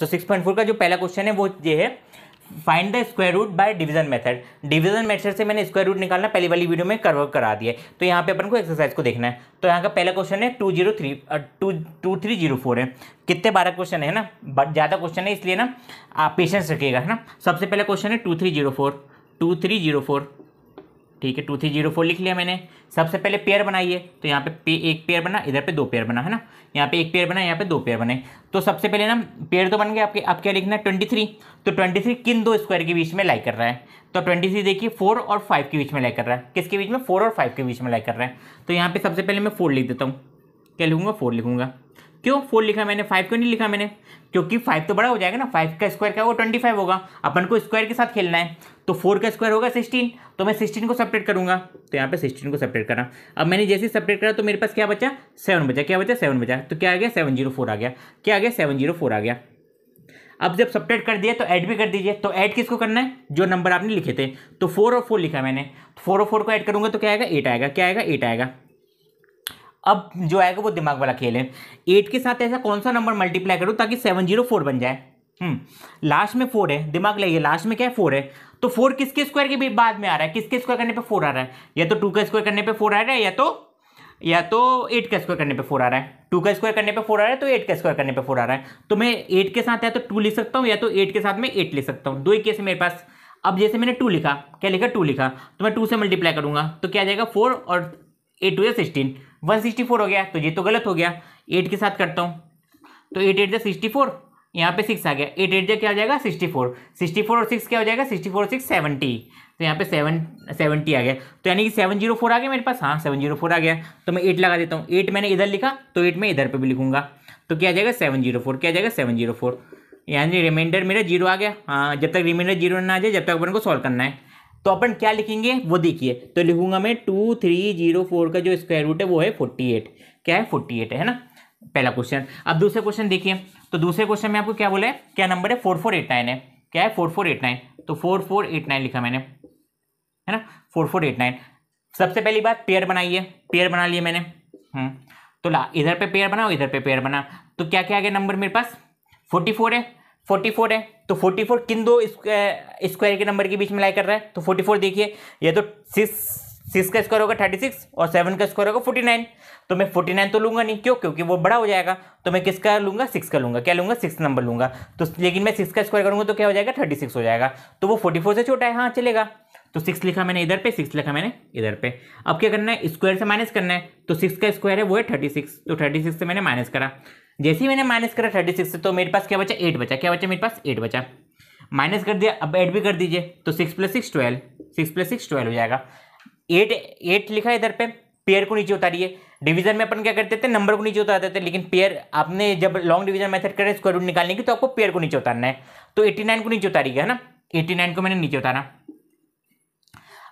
तो six point four का जो पहला क्वेश्चन है वो ये है find the square root by division method division method से मैंने स्क्वायर रूट निकालना पहली वाली वीडियो में करव करा दिया तो यहाँ पे अपन को एक्सरसाइज को देखना है तो यहाँ का पहला क्वेश्चन है two zero three two two three zero four है कितने बारह क्वेश्चन है ना बट ज़्यादा क्वेश्चन है इसलिए ना आप पेशेंस रखिएगा है ना सबसे पहला क्वेश्चन है two three zero four two three zero four ठीक है टू थ्री जीरो फोर लिख लिया मैंने सबसे पहले पेयर बनाइए तो यहाँ पे, एक पेयर बना इधर पे दो पेयर बना है ना यहाँ पे एक पेयर बना यहाँ पे दो पेयर बने तो सबसे पहले ना पेयर तो बन गए आपके अब क्या लिखना है ट्वेंटी थ्री तो ट्वेंटी थ्री किन दो स्क्वायर के बीच में लाई कर रहा है तो ट्वेंटी थ्री देखिए फोर और फाइव के बीच में लाई कर रहा है किसके बीच में फोर और फाइव के बीच में लाई कर रहा है तो यहाँ पे सबसे पहले मैं फोर लिख देता हूँ क्या लिखूँगा फोर लिखूँगा क्यों फोर लिखा मैंने फाइव क्यों नहीं लिखा मैंने क्योंकि फाइव तो बड़ा हो जाएगा ना फाइव का स्क्वायर क्या होगा ट्वेंटी फाइव होगा अपन को स्क्वायर के साथ खेलना है तो फोर का स्क्वायर होगा सिक्सटीन तो मैं सिक्सटीन को सेपरेट करूंगा तो यहाँ पे सिक्सटीन को सेपरेट करा अब मैंने जैसे सेपरेट करा तो मेरे पास क्या बचा सेवन बचा क्या बचा सेवन बचा तो क्या आ गया सेवन जीरो फोर आ गया क्या आ गया सेवन जीरो फोर आ गया अब जब सपरेट कर दिया तो ऐड भी कर दीजिए तो ऐड किसको करना है जो नंबर आपने लिखे थे तो फोर और फोर लिखा मैंने फोर तो और फोर को ऐड करूंगा तो क्या आएगा एट आएगा क्या आएगा एट आएगा अब जो आएगा वो दिमाग वाला खेल है एट के साथ ऐसा कौन सा नंबर मल्टीप्लाई करूँ ताकि सेवन जीरो फोर बन जाए लास्ट हम्म, में फोर है दिमाग लगे लास्ट में क्या है फोर है तो फोर किसके स्क्वायर के भी बाद में आ रहा है किसके स्क्वायर करने पे फोर आ रहा है या तो टू का स्क्वायर करने पे फोर आ रहा है या तो या तो एट का स्क्वायर करने पे फोर आ रहा है टू का स्क्वायर करने पे फोर आ रहा है तो एट का स्क्वायर करने पे फोर आ रहा है तो मैं एट के साथ या तो टू लिख सकता हूँ या तो एट के साथ में एट लिख सकता हूँ दो ही केस है मेरे पास अब जैसे मैंने टू लिखा क्या लिखा टू लिखा तो मैं टू से मल्टीप्लाई करूंगा तो क्या जाएगा फोर और एट टू या सिक्सटीन वन सिक्सटी फोर हो गया तो ये तो गलत हो गया एट के साथ करता हूँ तो एट एट जा सिक्सटी फोर यहाँ पे सिक्स आ गया एट एट जो क्या हो जाएगा सिक्सटी फोर सिक्सटी फोर और सिक्स क्या हो जाएगा सिक्सटी फोर सिक्स सेवेंटी तो यहाँ पे सेवन सेवेंटी आ गया तो यानी कि सेवन जीरो फोर आ गया मेरे पास हाँ सेवन जीरो फोर आ गया तो मैं एट लगा देता हूँ एट मैंने इधर लिखा तो एट मैं इधर पे भी लिखूंगा तो क्या आ जाएगा सेवन जीरो फोर क्या आ जाएगा सेवन जीरो फोर यानी रिमाइंडर मेरा जीरो आ गया हाँ जब तक रिमाइंडर जीरो ना आ जाए जब तक अपन को सॉल्व करना है तो अपन क्या लिखेंगे वो देखिए तो लिखूंगा मैं टू थ्री जीरो फोर का जो स्क्वायर रूट है वो है फोर्टी एट क्या है फोर्टी एट है ना पहला क्वेश्चन अब दूसरे क्वेश्चन देखिए तो दूसरे क्वेश्चन में आपको क्या बोला है क्या नंबर है फोर फोर एट नाइन है क्या है फोर फोर एट नाइन तो फोर फोर एट नाइन लिखा मैंने है ना फोर फोर एट नाइन सबसे पहली बात पेयर बनाइए पेयर बना लिए मैंने हम्म. तो ला इधर पे पेयर बनाओ इधर पे पेयर बना तो क्या क्या आ गया नंबर मेरे पास फोर्टी फोर है फोर्टी फोर है तो 44 किन दो स्क्वायर के नंबर के बीच में लाई कर रहा है तो 44 देखिए ये तो सिक्स सिक्स का स्क्वायर होगा थर्टी सिक्स और सेवन का स्क्वायर होगा फोर्टी नाइन तो मैं फोर्टी नाइन तो लूंगा नहीं क्यों क्योंकि वो बड़ा हो जाएगा तो मैं किसका लूंगा सिक्स का लूंगा क्या लूंगा सिक्स नंबर लूंगा तो लेकिन मैं सिक्स का स्क्वायर करूंगा तो क्या हो जाएगा थर्टी सिक्स हो जाएगा तो वो फोर्टी फोर से छोटा है हाँ चलेगा तो सिक्स लिखा मैंने इधर पे सिक्स लिखा मैंने इधर पे अब क्या करना है स्क्वायर से माइनस करना है तो सिक्स का स्क्वायर है वो है थर्टी सिक्स तो थर्टी सिक्स से मैंने माइनस करा जैसे ही मैंने माइनस करा थर्टी सिक्स से तो मेरे पास क्या बचा एट बचा क्या बचा मेरे पास एट बचा माइनस कर दिया अब एड भी कर दीजिए तो six plus six twelve six plus six twelve हो जाएगा एट एट लिखा इधर पे पेयर को नीचे उतारिए डिवीजन में अपन क्या करते थे नंबर को नीचे उतारते थे लेकिन पेयर आपने जब लॉन्ग डिवीजन मेथड करें स्क्वायर रूट निकालने की तो आपको पेयर को नीचे उतारना है तो एट्टी नाइन को नीचे उतारिएगा ना एट्टी नाइन को मैंने नीचे उतारा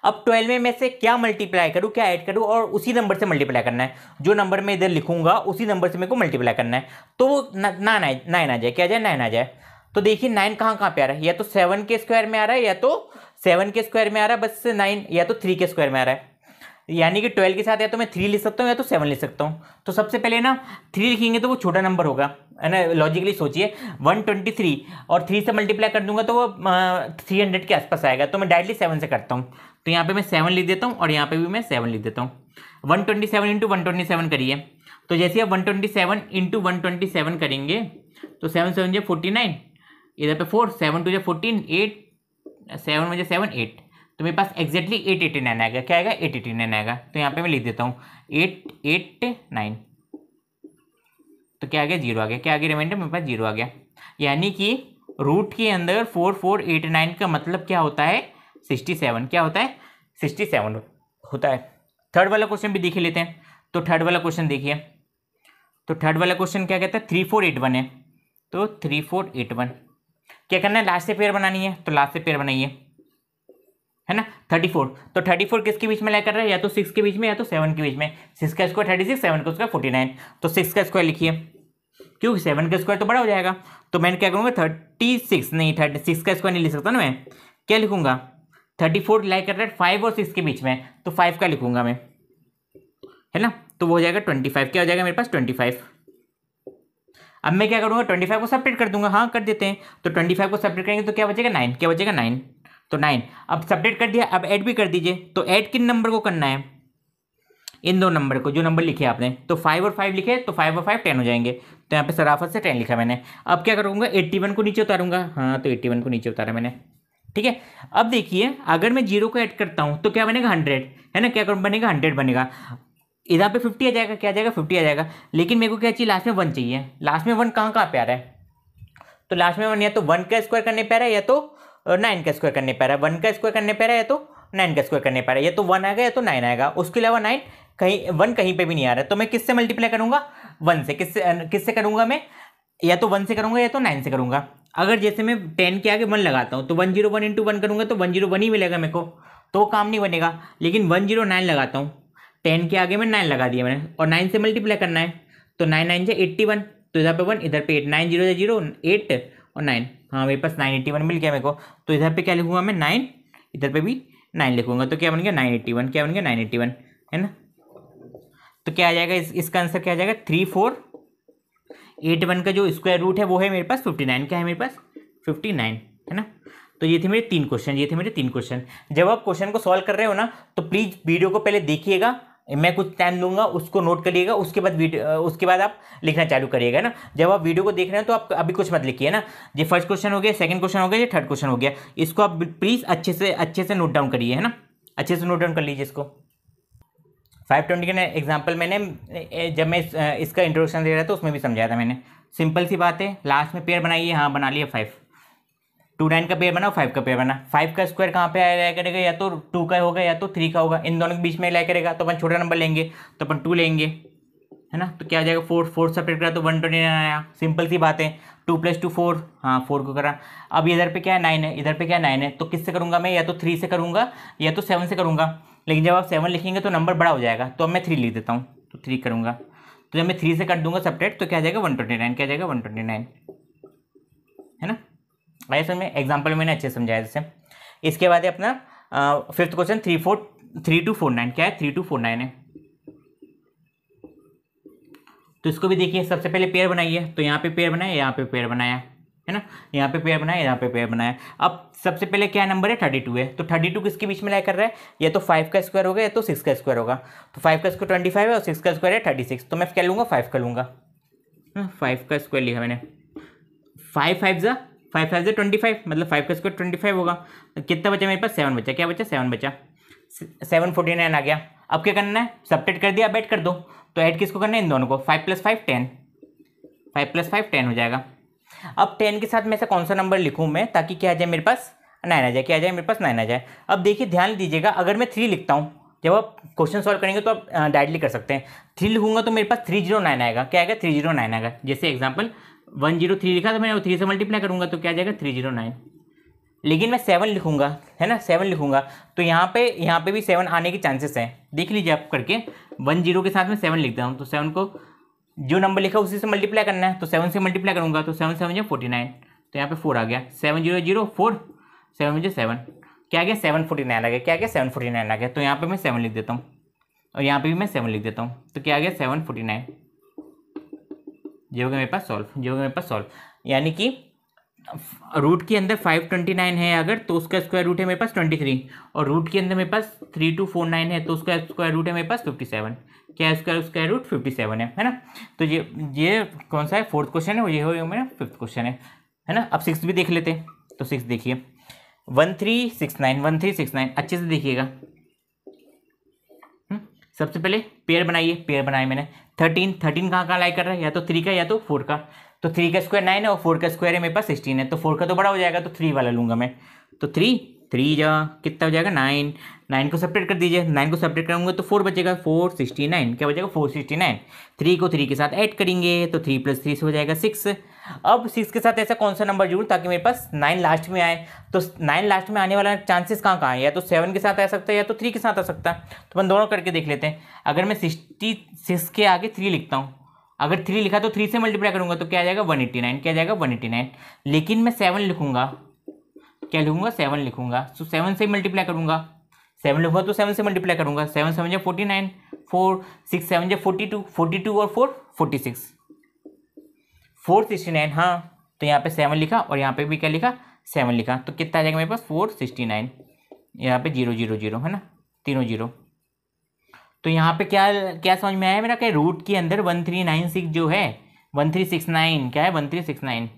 अब ट्वेल्व में से क्या मल्टीप्लाई करूँ क्या ऐड करूँ और उसी नंबर से मल्टीप्लाई करना है जो नंबर मैं इधर लिखूंगा उसी नंबर से मेरे को मल्टीप्लाई करना है तो वो नाइन नाइन आ जाए क्या जाए नाइन आ जाए तो देखिए नाइन कहाँ कहाँ पे आ रहा है या तो सेवन के स्क्वायर में आ रहा है या तो सेवन के स्क्वायर में आ रहा है बस नाइन या तो थ्री के स्क्वायर में आ रहा है यानी कि ट्वेल्व के साथ या तो मैं थ्री लिख सकता हूँ या तो सेवन लिख सकता हूँ तो सबसे पहले ना थ्री लिखेंगे तो वो छोटा नंबर होगा है ना लॉजिकली सोचिए वन ट्वेंटी थ्री और थ्री से मल्टीप्लाई कर दूंगा तो वो थ्री हंड्रेड के आसपास आएगा तो मैं डायरेक्टली सेवन से करता हूँ तो यहाँ पे मैं सेवन लिख देता हूँ और यहाँ पे भी मैं सेवन लिख देता हूँ one twenty seven into one twenty seven करिए तो जैसे आप one twenty seven into one twenty seven करेंगे तो सेवन सेवन जो फोर्टी नाइन इधर पे फोर सेवन टू जो फोर्टीन एट सेवन मुझे सेवन एट तो मेरे पास एग्जैक्टली एट एटी नाइन आएगा क्या आएगा एट एटी नाइन आएगा तो यहाँ पे मैं लिख देता हूँ एट एट नाइन तो क्या आ गया जीरो आ गया क्या आ गया रिमाइंडर मेरे पास जीरो आ गया यानी कि रूट के अंदर फोर फोर एट नाइन का मतलब क्या होता है सिक्सटी सेवन क्या होता है सिक्सटी सेवन होता है थर्ड वाला क्वेश्चन भी देख लेते हैं तो थर्ड वाला क्वेश्चन देखिए तो थर्ड वाला क्वेश्चन क्या कहता है थ्री फोर एट वन है तो थ्री फोर एट वन क्या करना है लास्ट से पेयर बनानी है तो लास्ट से पेयर बनाइए है ना थर्टी फोर तो थर्टी फोर किसके बीच में लाइक कर रहा है या तो सिक्स के बीच में या तो सेवन के बीच में सिक्स का स्क्वायर थर्टी सिक्स सेवन का स्क्वायर फोर्टी नाइन तो सिक्स का स्क्वायर लिखिए क्योंकि सेवन का स्क्वायर तो बड़ा हो जाएगा तो मैंने क्या करूँगा थर्टी सिक्स नहीं थर्टी सिक्स का स्क्वायर नहीं लिख सकता ना मैं क्या लिखूंगा थर्टी फोर लाइक कर रहा है फाइव और सिक्स के बीच में तो फाइव का लिखूंगा मैं है ना तो वो हो जाएगा ट्वेंटी फाइव क्या हो जाएगा मेरे पास ट्वेंटी फाइव अब मैं क्या करूँगा ट्वेंटी फाइव को सेपरेट कर दूंगा हाँ कर देते हैं तो ट्वेंटी फाइव को सेपरेट करेंगे तो क्या बचेगा नाइन क्या बचेगा नाइन तो नाइन अब सेपरेट कर दिया अब ऐड भी कर दीजिए तो ऐड किन नंबर को करना है इन दो नंबर को जो नंबर लिखे आपने तो फाइव और फाइव लिखे तो फाइव और फाइव टेन हो जाएंगे तो यहाँ पे सराफत से टेन लिखा मैंने अब क्या करूँगा एट्टी वन को नीचे उतारूंगा हाँ तो एट्टी वन को नीचे उतारा मैंने ठीक है अब देखिए अगर मैं जीरो को ऐड करता हूँ तो क्या बनेगा हंड्रेड है ना क्या बनेगा हंड्रेड बनेगा इधर पे फिफ्टी आ जाएगा क्या आ जाएगा फिफ्टी आ जाएगा लेकिन मेरे को क्या चाहिए लास्ट में वन चाहिए लास्ट में वन कहाँ कहाँ पे आ रहा है तो लास्ट में वन या तो वन का स्क्वायर करने पे रहा है या तो नाइन का स्क्वायर करने पे रहा है वन का स्क्वायर करने पे रहा है या तो नाइन का स्क्वायर करने पे रहा है या तो वन आएगा या तो नाइन आएगा उसके अलावा नाइन कहीं वन कहीं पर भी नहीं आ रहा है तो मैं किससे मल्टीप्लाई करूँगा वन से किससे किससे करूँगा मैं या तो वन से करूँगा या तो नाइन से करूँगा अगर जैसे मैं टेन के आगे वन लगाता हूँ तो one zero one into one करूँगा तो वन जीरो वन ही मिलेगा मेरे को तो काम नहीं बनेगा लेकिन वन जीरो नाइन लगाता हूँ टेन के आगे मैं नाइन लगा दिया मैंने और नाइन से मल्टीप्लाई करना है तो नाइन नाइन से एट्टी वन तो इधर पे वन इधर पे eight nine zero zero eight और नाइन हाँ मेरे पास नाइन एट्टी वन मिल गया मेरे को तो इधर पे क्या लिखूँगा मैं नाइन इधर पे भी नाइन लिखूँगा तो क्या बन गया नाइन एट्टी वन क्या बन गया नाइन एट्टी वन है ना तो क्या आ जाएगा इस, इसका आंसर क्या आ जाएगा थ्री फोर एट वन का जो स्क्वायर रूट है वो है मेरे पास फिफ्टी नाइन क्या है मेरे पास फिफ्टी नाइन है ना तो ये थे मेरे तीन क्वेश्चन ये थे मेरे तीन क्वेश्चन जब आप क्वेश्चन को सॉल्व कर रहे हो ना तो प्लीज़ वीडियो को पहले देखिएगा मैं कुछ टाइम दूंगा उसको नोट करिएगा उसके बाद वीडियो उसके बाद आप लिखना चालू करिएगा ना जब आप वीडियो को देख रहे हैं तो आप अभी कुछ मत लिखिए ना ये फर्स्ट क्वेश्चन हो गया सेकंड क्वेश्चन हो गया ये थर्ड क्वेश्चन हो गया इसको आप प्लीज़ अच्छे से अच्छे से नोट डाउन करिए है ना अच्छे से नोट डाउन कर लीजिए इसको फाइव ट्वेंटी का एग्जाम्पल मैंने जब मैं इसका इंट्रोडक्शन दे रहा था उसमें भी समझाया था मैंने सिंपल सी बात है लास्ट में पेयर बनाइए हाँ बना लिया फाइव टू नाइन का पेयर बना फाइव का पेयर बना फाइव का स्क्वायर कहाँ पे आया करेगा या तो टू का होगा या तो थ्री का होगा इन दोनों के बीच में लाया करेगा तो अपन छोटा नंबर लेंगे तो अपन टू लेंगे है ना तो क्या आ जाएगा फोर फोर सेपरेट करा तो वन ट्वेंटी नाइन आया सिंपल सी बात है टू प्लस टू फोर हाँ फोर को करा अब इधर पे क्या है नाइन है इधर पे क्या है नाइन है तो किससे करूँगा मैं या तो थ्री से करूँगा या तो सेवन से करूँगा लेकिन जब आप सेवन लिखेंगे तो नंबर बड़ा हो जाएगा तो अब मैं थ्री लिख देता हूँ तो थ्री करूँगा तो जब मैं थ्री से कट दूंगा सपरेट तो क्या आ जाएगा वन ट्वेंटी नाइन क्या जाएगा वन ट्वेंटी नाइन है ना भाई सर मैं एग्जाम्पल मैंने अच्छे समझाया जैसे इसके बाद अपना fifth question three four three two four nine क्या है थ्री टू फोर नाइन है तो इसको भी देखिए सबसे पहले पेयर बनाइए तो यहाँ पे पेयर बनाया यहाँ पे पेयर बनाया है ना यहाँ पे पेयर बनाया यहाँ पे पेयर बनाया अब सबसे पहले क्या नंबर है थर्टी टू है तो थर्टी टू किसके बीच में लाया कर रहा है या तो फाइव का स्क्वायर होगा या तो सिक्स का स्क्वायर होगा तो फाइव का स्क्वायर ट्वेंटी फाइव है और सिक्स का स्क्वायर है थर्टी सिक्स तो मैं क्या लूँगा फाइव का लूँगा फाइव हाँ, का स्क्वायर लिखा मैंने फाइव फाइव ज़ा फाइव फाइव ज़ा ट्वेंटी फाइव मतलब फाइव का स्क्वायर ट्वेंटी फाइव होगा कितना बचा मेरे पास सेवन बचा क्या बचा सेवन बचा सेवन फोर्टी नाइन आ गया अब क्या करना है सपरेट कर दिया अब एड कर दो तो ऐड किसको करना है इन दोनों को five plus five ten five plus five ten हो जाएगा अब टेन के साथ मैं ऐसा कौन सा नंबर लिखूँ मैं ताकि क्या आ जाए मेरे पास नाइन आ जाए क्या आ जाए मेरे पास नाइन आ जाए अब देखिए ध्यान दीजिएगा अगर मैं थ्री लिखता हूँ जब आप क्वेश्चन सॉल्व करेंगे तो आप डायरेक्टली कर सकते हैं थ्री लिखूंगा तो मेरे पास थ्री जीरो नाइन आएगा क्या आएगा थ्री जीरो नाइन आएगा जैसे एग्जाम्पल वन जीरो थ्री लिखा तो मैं वो थ्री से मल्टीप्लाई करूंगा तो क्या आ जाएगा थ्री जीरो नाइन लेकिन मैं सेवन लिखूंगा है ना सेवन लिखूंगा तो यहाँ पे यहाँ पे भी सेवन आने के चांसेस हैं देख लीजिए आप करके वन जीरो के साथ में सेवन लिखता हूँ तो सेवन को जो नंबर लिखा उसी से मल्टीप्लाई करना है तो सेवन से मल्टीप्लाई करूंगा तो सेवन सेवन जो फोर्टी नाइन तो यहाँ पे फोर आ गया seven zero zero four seven मुझे सेवन क्या आ गया सेवन फोर्टी नाइन आ गया क्या आ गया सेवन फोर्टी नाइन आ गया तो यहाँ पे मैं सेवन लिख देता हूँ और यहाँ पे भी मैं सेवन लिख देता हूँ तो क्या आ गया सेवन फोर्टी नाइन जो होगा मेरे पास सॉल्व जो होगा मेरे पास सॉल्व यानी कि रूट के अंदर फाइव ट्वेंटी नाइन है अगर तो उसका स्क्वायर रूट है मेरे पास ट्वेंटी थ्री और रूट के अंदर मेरे पास थ्री टू फोर नाइन है तो उसका स्क्वायर रूट है मेरे पास फिफ्टी सेवन क्या square square root fifty seven है है ना तो ये ये कौन सा है फोर्थ क्वेश्चन है और ये हो गया मेरा फिफ्थ क्वेश्चन है है ना अब सिक्स भी देख लेते हैं तो सिक्स देखिए one three six nine one three six nine अच्छे से देखिएगा हम्म, सबसे पहले पेयर बनाइए पेयर बनाए मैंने थर्टीन थर्टीन कहाँ कहाँ लाई कर रहा है या तो थ्री का या तो फोर का तो थ्री का स्क्वायर नाइन है और फोर का स्क्वायर है मेरे पास सिक्सटीन है तो फोर का तो बड़ा हो जाएगा तो थ्री वाला लूँगा मैं तो थ्री थ्री जा कितना हो जाएगा नाइन नाइन को सेपरेट कर दीजिए नाइन को तो सेपरेट करेंगे तो फोर बचेगा फोर सिक्सटी नाइन क्या बचेगा फोर सिक्सटी नाइन थ्री को थ्री के साथ ऐड करेंगे तो थ्री प्लस थ्री से हो जाएगा सिक्स अब सिक्स के साथ ऐसा कौन सा नंबर जुड़ ताकि मेरे पास नाइन लास्ट में आए तो नाइन लास्ट में आने वाला चांसेस कहाँ कहाँ है या तो सेवन के साथ आ सकता है या तो थ्री के साथ आ सकता है तो अपन दोनों करके देख लेते हैं अगर मैं सिक्सटी सिक्स के आगे थ्री लिखता हूँ अगर थ्री लिखा तो थ्री से मल्टीप्लाई करूँगा तो क्या आ जाएगा वन एट्टी नाइन क्या जाएगा वन एट्टी नाइन लेकिन मैं सेवन लिखूँगा क्या लिखूँगा सेवन लिखूँगा सो तो सेवन से मल्टीप्लाई करूँगा सेवन लूंगा तो सेवन से मल्टीप्लाई करूंगा सेवन सेवन जै forty nine four six seven जै फोर्टी टू फोर्टी टू और four forty six four sixty nine हाँ तो यहाँ पे सेवन लिखा और यहाँ पे भी क्या लिखा सेवन लिखा तो कितना आ जाएगा मेरे पास फोर सिक्सटी नाइन यहाँ पे जीरो जीरो जीरो है ना तीनों जीरो तो यहाँ पे क्या क्या समझ में आया मेरा क्या रूट के अंदर वन थ्री नाइन सिक्स जो है वन थ्री सिक्स नाइन क्या है वन थ्री सिक्स नाइन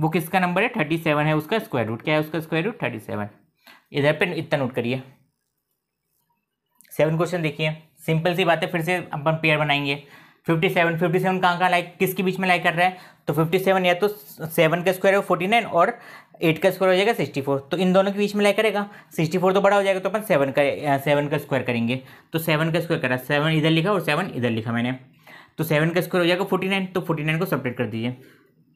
वो किसका नंबर है थर्टी सेवन है उसका स्क्वायर रूट क्या है उसका स्क्वायर रूट थर्टी सेवन इधर पे इतना नोट करिए सेवन क्वेश्चन देखिए सिंपल सी बात है फिर से अपन पेयर बनाएंगे फिफ्टी सेवन फिफ्टी सेवन कहाँ कहाँ लाइक किसके बीच में लाइक कर रहा है तो फिफ्टी सेवन या तो सेवन का स्क्वायर है फोर्टी नाइन और एट का स्क्वायर हो जाएगा सिक्सटी फोर तो इन दोनों के बीच में लाइक करेगा सिक्सटी फोर तो बड़ा हो जाएगा तो अपन सेवन का सेवन का स्क्वायर करेंगे तो सेवन का स्क्वायर करा सेवन इधर लिखा और सेवन इधर लिखा मैंने तो सेवन का स्क्वायर हो जाएगा फोर्टी नाइन तो फोर्टी नाइन को सपरेट कर दीजिए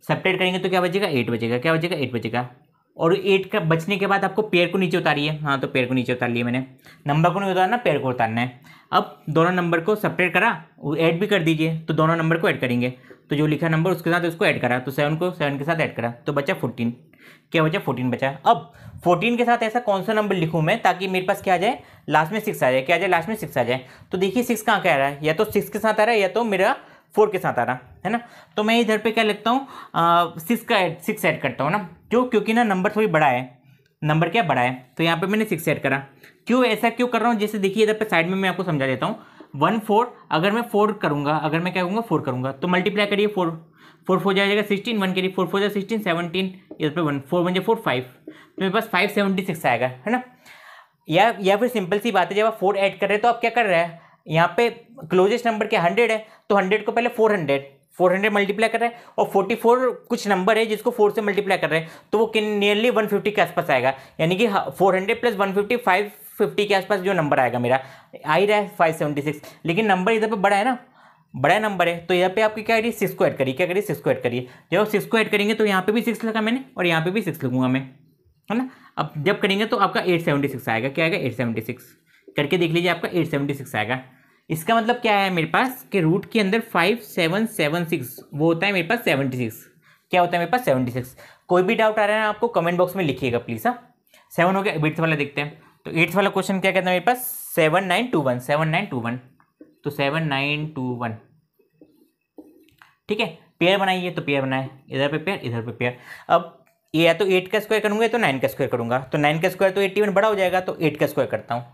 सपरेट करेंगे तो क्या बचेगा एट बचेगा क्या बचेगा एट बचेगा और एट का बचने के बाद आपको पेड़ को नीचे उतारिए हाँ तो पेड़ को नीचे उतार लिए मैंने नंबर को नहीं उतारना पेड़ को उतारना है अब दोनों नंबर को सेपरेट करा ऐड भी कर दीजिए तो दोनों नंबर को ऐड करेंगे तो जो लिखा नंबर उसके साथ उसको ऐड करा तो सेवन को सेवन के साथ ऐड करा तो बचा फोर्टीन क्या बचा फोर्टीन बचा अब फोर्टीन के साथ ऐसा कौन सा नंबर लिखूँ मैं ताकि मेरे पास क्या आ जाए लास्ट में सिक्स आ जाए क्या आ जाए लास्ट में सिक्स आ जाए तो देखिए सिक्स कहाँ क्या आ रहा है या तो सिक्स के साथ आ रहा है या तो मेरा फोर के साथ आ रहा है ना तो मैं इधर पे क्या लिखता हूँ सिक्स का सिक्स ऐड करता हूँ ना क्यों क्योंकि ना नंबर थोड़ी बड़ा है नंबर क्या बड़ा है तो यहाँ पे मैंने सिक्स ऐड करा क्यों ऐसा क्यों कर रहा हूँ जैसे देखिए इधर पे साइड में मैं आपको समझा देता हूँ वन फोर अगर मैं फोर करूँगा अगर मैं क्या करूँगा फोर करूँगा तो मल्टीप्लाई करिए फोर फोर फोर जाएगा सिक्सटीन वन करिए फोर फोर जाए सिक्सटीन सेवनटीन इधर पे वन फोर वन जाए फोर फाइव तो मेरे पास फाइव सेवेंटी सिक्स आएगा है ना या या फिर सिंपल सी बात है जब आप फोर ऐड कर रहे हैं तो आप क्या कर रहे हैं यहाँ पे क्लोजेस्ट नंबर क्या हंड्रेड है तो हंड्रेड को पहले four hundred four hundred multiply कर रहे हैं और फोर्टी फोर कुछ नंबर है जिसको फोर से मल्टीप्लाई कर रहे हैं तो वो नियरली वन फिफ्टी के आसपास आएगा यानी कि four hundred plus one fifty five fifty के आसपास जो नंबर आएगा मेरा आ ही रहा है फाइव सेवेंटी सिक्स लेकिन नंबर इधर पर बड़ा है ना बड़ा नंबर है तो यहाँ पे आपकी क्या करिए सिक्स को ऐड करिए क्या करिए सिक्स को ऐड करिए जब सिक्स को ऐड करेंगे तो यहाँ पे भी सिक्स लगा मैंने और यहाँ पे भी सिक्स लगूंगा मैं है ना अब जब करेंगे तो आपका एट सेवेंटी सिक्स आएगा क्या आएगा एट सेवेंटी सिक्स करके देख लीजिए आपका एट सेवेंटी सिक्स आएगा इसका मतलब क्या है मेरे पास कि रूट के अंदर फाइव सेवन सेवन सिक्स वो होता है मेरे पास सेवेंटी सिक्स क्या होता है मेरे पास सेवेंटी सिक्स कोई भी डाउट आ रहा है आपको कमेंट बॉक्स में लिखिएगा प्लीज़ हाँ सेवन हो गया एट्थ वाला देखते हैं तो एट्थ वाला क्वेश्चन क्या कहता है मेरे पास seven nine two one seven nine two one तो सेवन नाइन टू वन ठीक है पेयर बनाइए तो पेयर बनाए इधर पे पेयर इधर पे पेयर अब या तो एट का स्क्वायर करूँगा तो नाइन का स्क्वायर करूँगा तो नाइन का स्क्वायर तो एट्टी वन बड़ा हो जाएगा तो एट का स्क्वायर करता हूँ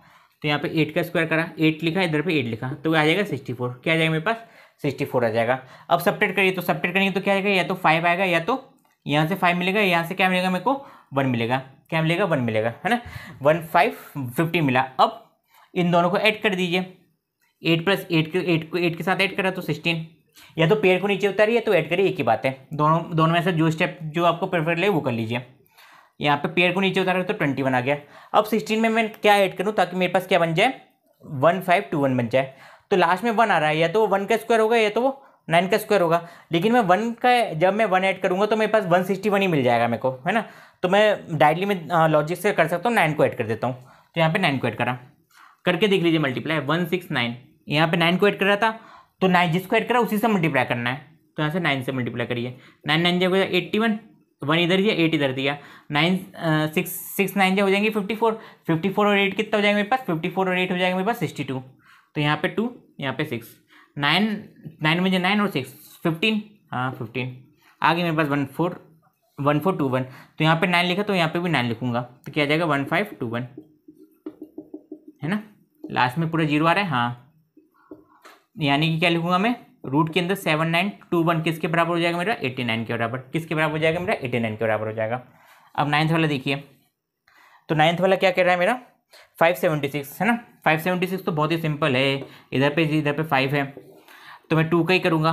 तो यहाँ पे एट का स्क्वायर करा एट लिखा इधर पे एट लिखा तो आ जाएगा सिक्सटी फोर क्या आ जाएगा मेरे पास सिक्सटी फोर आ जाएगा अब सपरेट करिए तो सपरेट करेंगे तो क्या आएगा या तो फाइव आएगा या तो यहाँ से फाइव मिलेगा यहाँ से क्या मिलेगा मेरे को वन मिलेगा क्या मिलेगा वन मिलेगा है ना वन फाइव फिफ्टी मिला अब इन दोनों को ऐड कर दीजिए एट प्लस एट के एट को एट के साथ ऐड करा तो सिक्सटीन या तो पेड़ को नीचे उतारिए तो ऐड करिए एक ही बात है दोनों दोनों में से जो स्टेप जो आपको परफेक्ट लगे वो कर लीजिए यहाँ पे पेयर को नीचे उतारा तो ट्वेंटी वन आ गया अब सिक्सटीन में मैं क्या ऐड करूँ ताकि मेरे पास क्या बन जाए वन फाइव टू वन बन जाए तो लास्ट में वन आ रहा है या तो वो वन का स्क्वायर होगा या तो वो नाइन का स्क्वायर होगा लेकिन मैं वन का जब मैं वन ऐड करूँगा तो मेरे पास वन सिक्सटी वन ही मिल जाएगा मेरे को है ना तो मैं डायरेक्टली मैं लॉजिक से कर सकता हूँ नाइन को ऐड कर देता हूँ तो यहाँ पर नाइन को ऐड करा करके देख लीजिए मल्टीप्लाई वन सिक्स नाइन यहाँ पर नाइन को ऐड कर रहा था तो नाइन जिसको ऐड करा उसी से मल्टीप्लाई करना है तो यहाँ से नाइन से मल्टीप्लाई करिए नाइन नाइन जाएगा एट्टी वन वन इधर दिया एट इधर दिया नाइन सिक्स सिक्स नाइन जो हो जाएंगे फिफ्टी फोर फिफ्टी फोर और एट कितना हो जाएगा मेरे पास फिफ्टी फोर और एट हो जाएगा मेरे पास सिक्सटी टू तो यहाँ पे टू यहाँ पे सिक्स नाइन नाइन में जो नाइन और सिक्स फिफ्टीन हाँ फिफ्टीन आगे मेरे पास one four one four two one तो यहाँ पे नाइन लिखा तो यहाँ पे भी नाइन लिखूंगा तो क्या जाएगा वन फाइव टू वन है ना लास्ट में पूरा जीरो आ रहा है हाँ यानी कि क्या लिखूंगा मैं रूट के अंदर सेवन नाइन टू वन किसके बराबर हो जाएगा मेरा एट्टी नाइन के बराबर किसके बराबर हो जाएगा मेरा एट्टी नाइन के बराबर हो जाएगा अब नाइन्थ वाला देखिए तो नाइन्थ वाला क्या कह रहा है मेरा फाइव सेवेंटी सिक्स है ना फाइव सेवेंटी सिक्स तो बहुत ही सिंपल है इधर पे इधर पे फाइव है तो मैं टू का ही करूँगा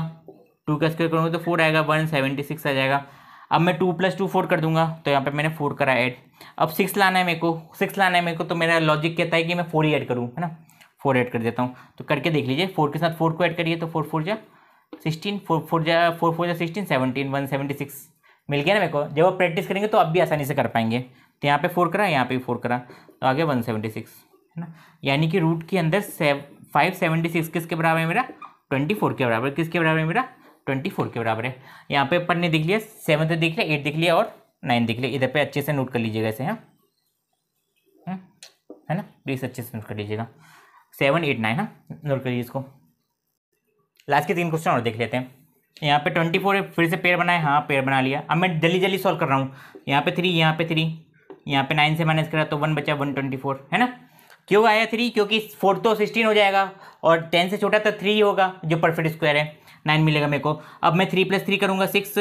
टू का स्क्वायर करूँगा तो फोर आएगा वन सेवेंटी सिक्स आ जाएगा अब मैं टू प्लस टू फोर कर दूंगा तो यहाँ पे मैंने फोर करा ऐड अब सिक्स लाना है मेरे को सिक्स लाना है मेरे को तो मेरा लॉजिक कहता है कि मैं फोर ही ऐड करूँ है ना फोर ऐड कर देता हूँ तो करके देख लीजिए फोर के साथ फोर को ऐड करिए तो फोर फोर जा सिक्सटीन फोर फोर जा फोर फोर जा sixteen seventeen one seventy six मिल गया ना मेरे को जब आप प्रैक्टिस करेंगे तो आप भी आसानी से कर पाएंगे तो यहाँ पे फोर करा यहाँ पे फोर करा तो आगे वन सेवेंटी सिक्स है ना यानी कि रूट के अंदर सेव फाइव सेवेंटी सिक्स किसके बराबर है मेरा ट्वेंटी फोर के बराबर किसके बराबर है मेरा ट्वेंटी फोर के बराबर है यहाँ पे अपन ने देख लिया सेवन देख लिया एट देख लिया और नाइन देख लिया इधर पर अच्छे से नोट कर लीजिएगा इसे हाँ, हाँ? है ना प्लीज़ अच्छे से नोट कर लीजिएगा सेवन एट नाइन है हाँ? नोट करिए इसको लास्ट के तीन क्वेश्चन और देख लेते हैं यहाँ पे ट्वेंटी फोर फिर से पेड़ बनाए हाँ पेड़ बना लिया अब मैं जल्दी जल्दी सॉल्व कर रहा हूँ यहाँ पे थ्री यहाँ पे थ्री यहाँ पे नाइन से माइनस करा तो वन बचा वन ट्वेंटी फोर है ना क्यों आया थ्री क्योंकि फोर तो सिक्सटीन हो जाएगा और टेन से छोटा तो थ्री होगा जो परफेक्ट स्क्वायर है नाइन मिलेगा मेरे को अब मैं थ्री प्लस थ्री करूँगा सिक्स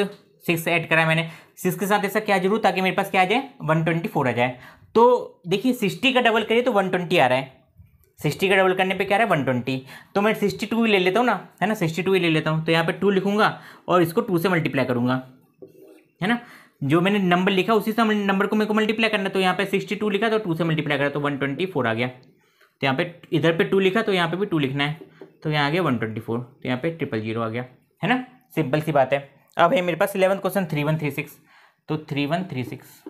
सिक्स ऐड करा मैंने सिक्स के साथ ऐसा क्या जरूर ताकि मेरे पास क्या आ जाए वन ट्वेंटी फोर आ जाए तो देखिए सिक्सटी का डबल करिए तो वन ट्वेंटी आ रहा है सिक्सटी का डबल करने पे क्या रहा है वन ट्वेंटी तो मैं सिक्सटी टू ही ले लेता हूँ ना है ना सिक्सटी टू ही ले लेता हूँ तो यहाँ पे टू लिखूंगा और इसको टू से मल्टीप्लाई करूँगा है ना जो मैंने नंबर लिखा उसी से नंबर को मेरे को मल्टीप्लाई करना तो यहाँ पे सिक्सटी टू लिखा तो टू से मल्टीप्लाई करा तो वन ट्वेंटी फोर आ गया तो यहाँ पे इधर पे टू लिखा तो यहाँ पे भी टू लिखना है तो यहाँ आ गया वन ट्वेंटी फोर तो यहाँ पे ट्रिपल जीरो आ गया है ना सिंपल सी बात है अब है मेरे पास eleven question three one three six तो three one three six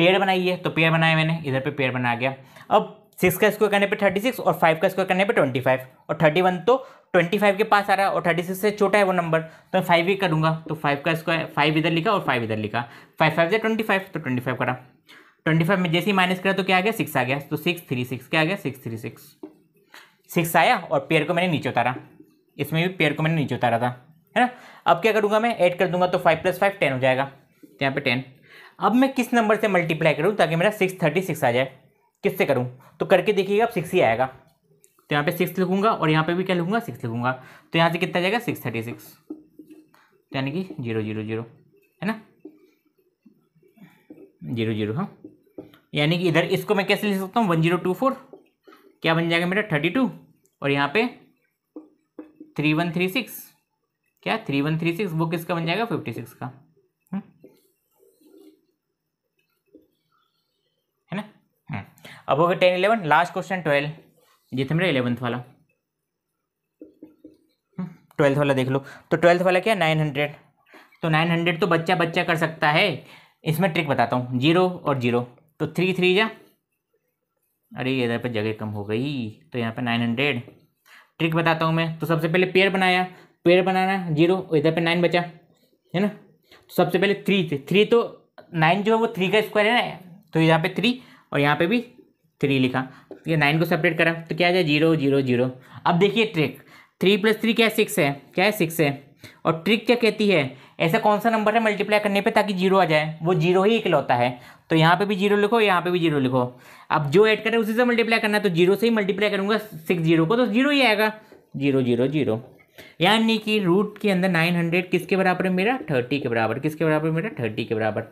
pair बनाइए तो पेड़ बनाया मैंने इधर पे पेड़ बना गया अब सिक्स का स्क्वायर करने पे थर्टी सिक्स और फाइव का स्क्वायर करने पे ट्वेंटी फाइव और थर्टी वन तो ट्वेंटी फाइव के पास आ रहा है और थर्टी सिक्स से छोटा है वो नंबर तो मैं फाइव ही करूँगा तो फाइव का स्क्वायर फाइव इधर लिखा और फाइव इधर लिखा फाइव फाइव से ट्वेंटी फाइव तो ट्वेंटी फाइव करा ट्वेंटी फाइव में जैसे ही माइनस करा तो क्या आ गया सिक्स आ गया तो सिक्स थ्री सिक्स क्या आ गया सिक्स थ्री सिक्स सिक्स आया और पेयर को मैंने नीचे उतारा इसमें भी पेयर को मैंने नीचे उतारा था है ना अब क्या करूँगा मैं ऐड कर दूंगा तो फाइव प्लस फाइव टेन हो जाएगा तो यहाँ पर टेन अब मैं किस नंबर से मल्टीप्लाई करूँ ताकि मेरा सिक्स थर्टी सिक्स आ जाए किससे करूँ तो करके देखिएगा अब सिक्स ही आएगा तो यहाँ पे सिक्स लिखूंगा और यहाँ पे भी क्या लिखूंगा सिक्स लिखूंगा तो यहाँ से कितना जाएगा सिक्स थर्टी सिक्स तो यानी कि जीरो जीरो जीरो है ना जीरो जीरो हाँ यानी कि इधर इसको मैं कैसे लिख सकता हूँ वन जीरो टू फोर क्या बन जाएगा मेरा थर्टी टू और यहाँ पे थ्री वन थ्री सिक्स क्या थ्री वन थ्री सिक्स वो किसका बन जाएगा फिफ्टी सिक्स का अब हो गया ten eleven last question twelve ये था मेरा इलेवंथ वाला ट्वेल्थ हम्म, वाला देख लो तो ट्वेल्थ वाला क्या नाइन हंड्रेड तो नाइन हंड्रेड तो बच्चा बच्चा कर सकता है इसमें ट्रिक बताता हूँ जीरो और जीरो तो थ्री थ्री जा अरे इधर पर जगह कम हो गई तो यहाँ पर नाइन हंड्रेड ट्रिक बताता हूँ मैं तो सबसे पहले पेयर बनाया पेयर बनाना जीरो इधर पे नाइन बचा है ना तो सबसे पहले थ्री थ्री तो नाइन जो है वो थ्री का स्क्वायर है ना तो यहाँ पे थ्री और यहाँ पे भी थ्री लिखा ये नाइन को सेपरेट करा तो क्या आ जाए जीरो जीरो जीरो अब देखिए ट्रिक थ्री प्लस थ्री क्या है सिक्स है क्या है सिक्स है और ट्रिक क्या कहती है ऐसा कौन सा नंबर है मल्टीप्लाई करने पे ताकि जीरो आ जाए वो जीरो ही इकलौता है तो यहाँ पे भी जीरो लिखो यहाँ पे भी जीरो लिखो अब जो ऐड करें उसी से मल्टीप्लाई करना है तो जीरो से ही मल्टीप्लाई करूँगा सिक्स जीरो को तो जीरो ही आएगा जीरो जीरो जीरो यानी कि रूट के अंदर नाइन हंड्रेड किसके बराबर है मेरा थर्टी के बराबर किसके बराबर मेरा थर्टी के बराबर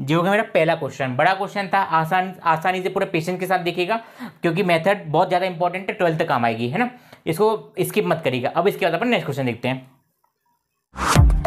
जो होगा मेरा पहला क्वेश्चन बड़ा क्वेश्चन था आसान आसानी से पूरे पेशेंस के साथ देखिएगा क्योंकि मेथड बहुत ज़्यादा इंपॉर्टेंट है ट्वेल्थ तक काम आएगी है ना इसको स्किप मत करिएगा अब इसके बाद अपन नेक्स्ट क्वेश्चन देखते हैं